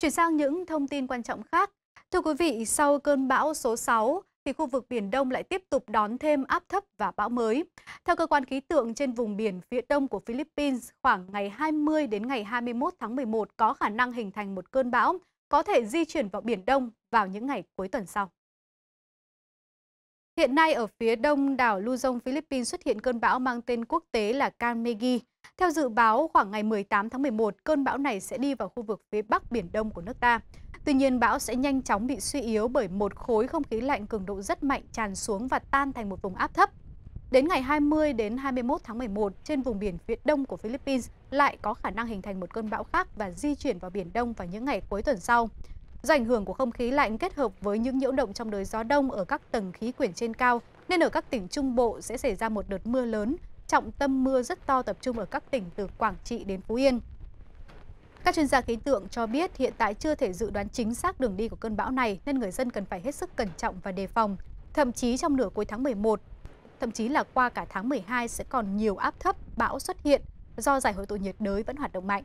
Chuyển sang những thông tin quan trọng khác. Thưa quý vị, sau cơn bão số 6 thì khu vực Biển Đông lại tiếp tục đón thêm áp thấp và bão mới. Theo cơ quan khí tượng trên vùng biển phía đông của Philippines, khoảng ngày 20 đến ngày 21 tháng 11 có khả năng hình thành một cơn bão có thể di chuyển vào Biển Đông vào những ngày cuối tuần sau. Hiện nay ở phía đông đảo Luzon, Philippines xuất hiện cơn bão mang tên quốc tế là Carnegie. Theo dự báo, khoảng ngày 18 tháng 11, cơn bão này sẽ đi vào khu vực phía bắc Biển Đông của nước ta. Tuy nhiên, bão sẽ nhanh chóng bị suy yếu bởi một khối không khí lạnh cường độ rất mạnh tràn xuống và tan thành một vùng áp thấp. Đến ngày 20 đến 21 tháng 11, trên vùng biển phía đông của Philippines lại có khả năng hình thành một cơn bão khác và di chuyển vào Biển Đông vào những ngày cuối tuần sau. Do ảnh hưởng của không khí lạnh kết hợp với những nhiễu động trong đới gió đông ở các tầng khí quyển trên cao, nên ở các tỉnh Trung Bộ sẽ xảy ra một đợt mưa lớn, trọng tâm mưa rất to tập trung ở các tỉnh từ Quảng Trị đến Phú Yên. Các chuyên gia khí tượng cho biết hiện tại chưa thể dự đoán chính xác đường đi của cơn bão này nên người dân cần phải hết sức cẩn trọng và đề phòng. Thậm chí trong nửa cuối tháng 11, thậm chí là qua cả tháng 12 sẽ còn nhiều áp thấp bão xuất hiện do giải hội tụ nhiệt đới vẫn hoạt động mạnh.